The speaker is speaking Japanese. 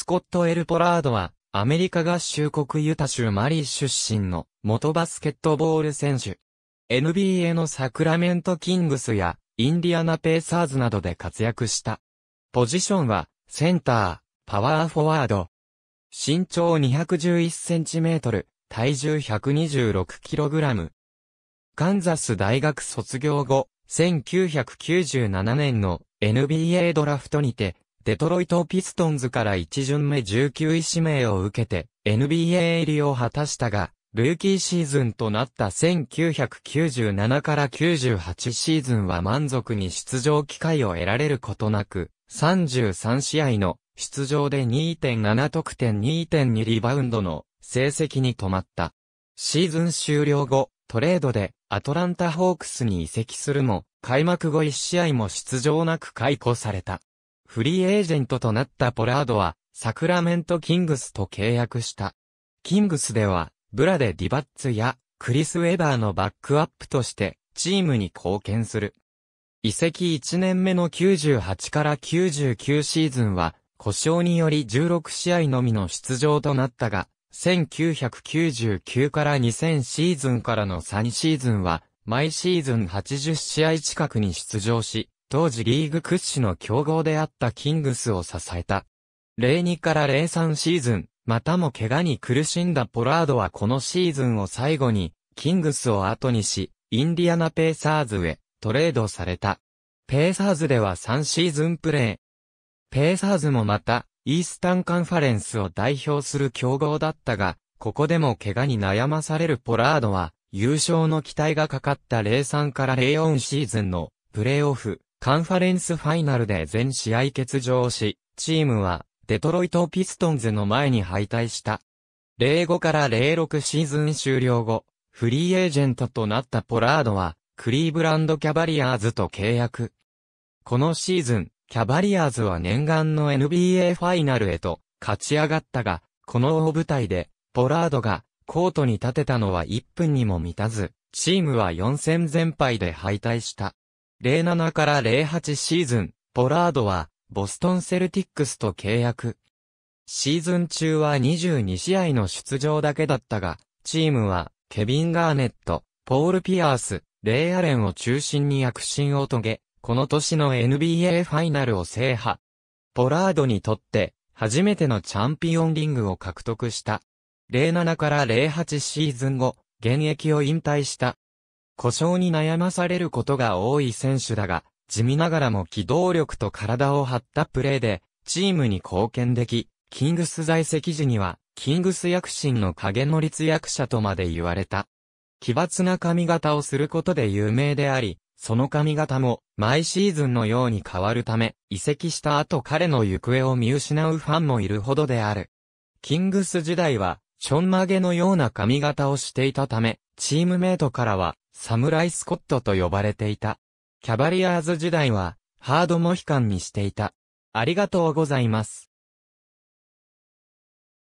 スコット・エル・ポラードは、アメリカ合衆国ユタ州マリー出身の元バスケットボール選手。NBA のサクラメント・キングスや、インディアナ・ペーサーズなどで活躍した。ポジションは、センター、パワーフォワード。身長2 1 1トル、体重1 2 6ラム。カンザス大学卒業後、1997年の NBA ドラフトにて、デトロイト・ピストンズから1巡目19位指名を受けて NBA 入りを果たしたが、ルーキーシーズンとなった1997から98シーズンは満足に出場機会を得られることなく、33試合の出場で2.7得点2.2リバウンドの成績に止まった。シーズン終了後、トレードでアトランタホークスに移籍するも、開幕後1試合も出場なく解雇された。フリーエージェントとなったポラードは、サクラメントキングスと契約した。キングスでは、ブラでディバッツやクリス・ウェバーのバックアップとして、チームに貢献する。移籍1年目の98から99シーズンは、故障により16試合のみの出場となったが、1999から2000シーズンからの3シーズンは、毎シーズン80試合近くに出場し、当時リーグ屈指の強豪であったキングスを支えた。02から03シーズン、またも怪我に苦しんだポラードはこのシーズンを最後に、キングスを後にし、インディアナペーサーズへトレードされた。ペーサーズでは3シーズンプレー。ペーサーズもまた、イースタンカンファレンスを代表する強豪だったが、ここでも怪我に悩まされるポラードは、優勝の期待がかかった03から04シーズンのプレーオフカンファレンスファイナルで全試合欠場し、チームはデトロイトピストンズの前に敗退した。05から06シーズン終了後、フリーエージェントとなったポラードは、クリーブランドキャバリアーズと契約。このシーズン、キャバリアーズは念願の NBA ファイナルへと勝ち上がったが、この大舞台で、ポラードがコートに立てたのは1分にも満たず、チームは4戦全敗で敗退した。07から08シーズン、ポラードは、ボストンセルティックスと契約。シーズン中は22試合の出場だけだったが、チームは、ケビン・ガーネット、ポール・ピアース、レイ・アレンを中心に躍進を遂げ、この年の NBA ファイナルを制覇。ポラードにとって、初めてのチャンピオンリングを獲得した。07から08シーズン後、現役を引退した。故障に悩まされることが多い選手だが、地味ながらも機動力と体を張ったプレーで、チームに貢献でき、キングス在籍時には、キングス躍進の影の立役者とまで言われた。奇抜な髪型をすることで有名であり、その髪型も毎シーズンのように変わるため、移籍した後彼の行方を見失うファンもいるほどである。キングス時代は、ちょんまげのような髪型をしていたため、チームメイトからは、サムライスコットと呼ばれていた。キャバリアーズ時代は、ハードモヒカンにしていた。ありがとうございます。